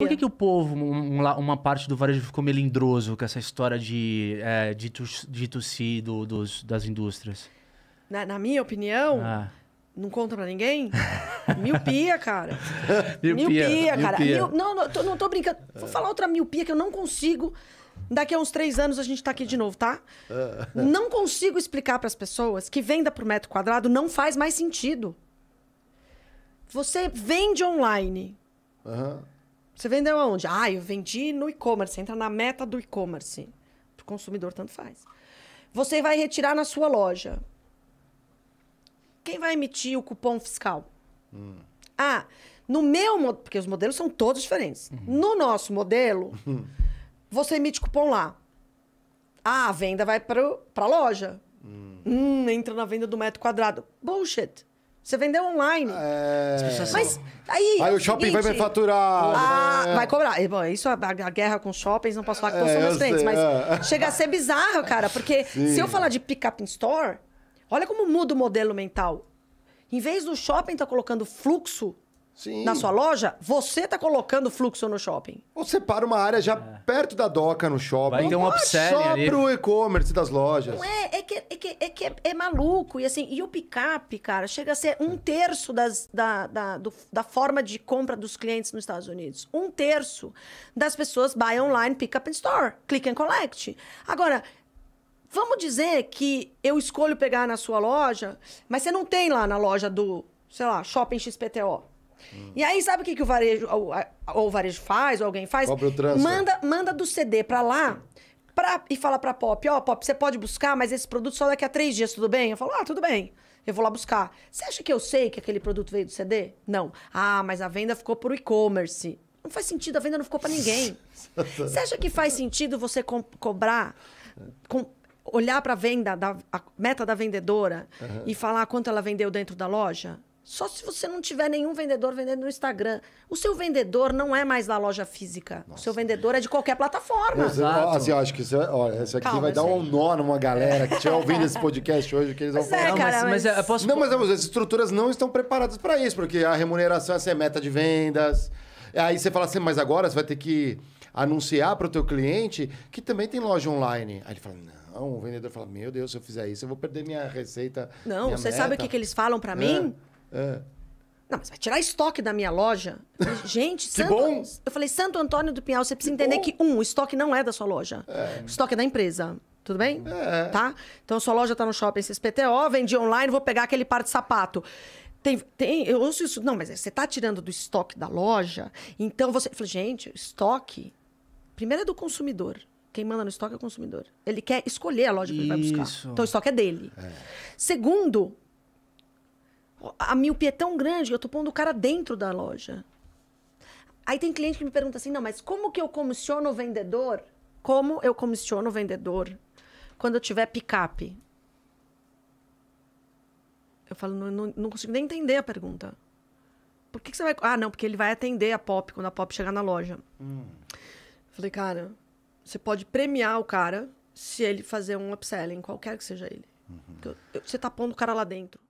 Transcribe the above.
Por que, que o povo, um, uma parte do varejo ficou melindroso com essa história de, é, de, tu, de tossir do, dos, das indústrias? Na, na minha opinião, ah. não conta pra ninguém? miopia, cara. miopia, miopia, cara. Miopia. não, não tô, não tô brincando. Vou falar outra miopia que eu não consigo. Daqui a uns três anos a gente tá aqui de novo, tá? Ah. Não consigo explicar para as pessoas que venda por metro quadrado não faz mais sentido. Você vende online. Aham. Uhum você vendeu aonde? Ah, eu vendi no e-commerce. Entra na meta do e-commerce. Para o consumidor, tanto faz. Você vai retirar na sua loja. Quem vai emitir o cupom fiscal? Hum. Ah, no meu modelo, porque os modelos são todos diferentes. Uhum. No nosso modelo, você emite cupom lá. Ah, a venda vai para a loja. Hum. Hum, entra na venda do metro quadrado. Bullshit. Você vendeu online. É... Mas aí. É aí o shopping seguinte, vai me faturar. A... Ah, né? Vai cobrar. É, bom, isso a, a guerra com shoppings, não posso falar que é, são meus clientes, mas é. chega a ser bizarro, cara, porque Sim. se eu falar de pick-up in store, olha como muda o modelo mental. Em vez do shopping estar tá colocando fluxo Sim. na sua loja, você está colocando fluxo no shopping. Você para uma área já é. perto da doca no shopping. Vai ter um upselling só para o e-commerce das lojas. Não é, é que que, é, que é, é, maluco. E assim, e o picape, cara, chega a ser um é. terço das, da, da, do, da forma de compra dos clientes nos Estados Unidos. Um terço das pessoas buy online, pick up in store, click and collect. Agora, vamos dizer que eu escolho pegar na sua loja, mas você não tem lá na loja do, sei lá, Shopping XPTO. Hum. E aí, sabe o que, que o varejo, ou, ou o varejo faz, ou alguém faz? Manda, manda do CD para lá. Sim pra, e fala pra Pop, ó, oh, Pop, você pode buscar, mas esse produto só daqui a três dias, tudo bem? Eu falo, ah, tudo bem. Eu vou lá buscar. Você acha que eu sei que aquele produto veio do CD? Não. Ah, mas a venda ficou por e-commerce. Não faz sentido, a venda não ficou para ninguém. você acha que faz sentido você co cobrar, com, olhar para a venda, da, a meta da vendedora uhum. e falar quanto ela vendeu dentro da loja? Só se você não tiver nenhum vendedor vendendo no Instagram. O seu vendedor não é mais da loja física. Nossa. O seu vendedor é de qualquer plataforma. Exato. Assim, eu acho que isso, olha, é, isso aqui Calma, vai dar um nó numa galera que estiver ouvindo esse podcast hoje, que eles vão falar. É, ah, cara, mas, mas... mas posso... Não, mas as estruturas não estão preparadas para isso, porque a remuneração essa é meta de vendas. Aí você fala assim, mas agora você vai ter que anunciar para o teu cliente que também tem loja online. Aí ele fala, não o vendedor fala: Meu Deus, se eu fizer isso, eu vou perder minha receita. Não, minha você meta. sabe o que, que eles falam para é. mim? É. Não, mas vai tirar estoque da minha loja? gente, que Santo... bom. Eu falei, Santo Antônio do Pinhal, você precisa que entender bom. que, um, o estoque não é da sua loja. É. O estoque é da empresa. Tudo bem? É. Tá? Então, sua loja tá no shopping CSPTO, vendi online, vou pegar aquele par de sapato. Tem, tem, eu ouço isso. Não, mas é, você tá tirando do estoque da loja, então você. Eu falei, gente, estoque. Primeiro é do consumidor. Quem manda no estoque é o consumidor. Ele quer escolher a loja que isso. ele vai buscar. Então, o estoque é dele. É. Segundo, a miopia é tão grande que eu tô pondo o cara dentro da loja. Aí tem cliente que me pergunta assim: não, mas como que eu comissiono o vendedor? Como eu comissiono o vendedor quando eu tiver picape? Eu falo, não, não, não consigo nem entender a pergunta. Por que, que, você vai. Ah, não, porque ele vai atender a pop quando a pop chegar na loja. Hum. falei, cara, você pode premiar o cara se ele fazer um upselling, qualquer que seja ele. Uhum. Eu, eu, você tá pondo o cara lá dentro.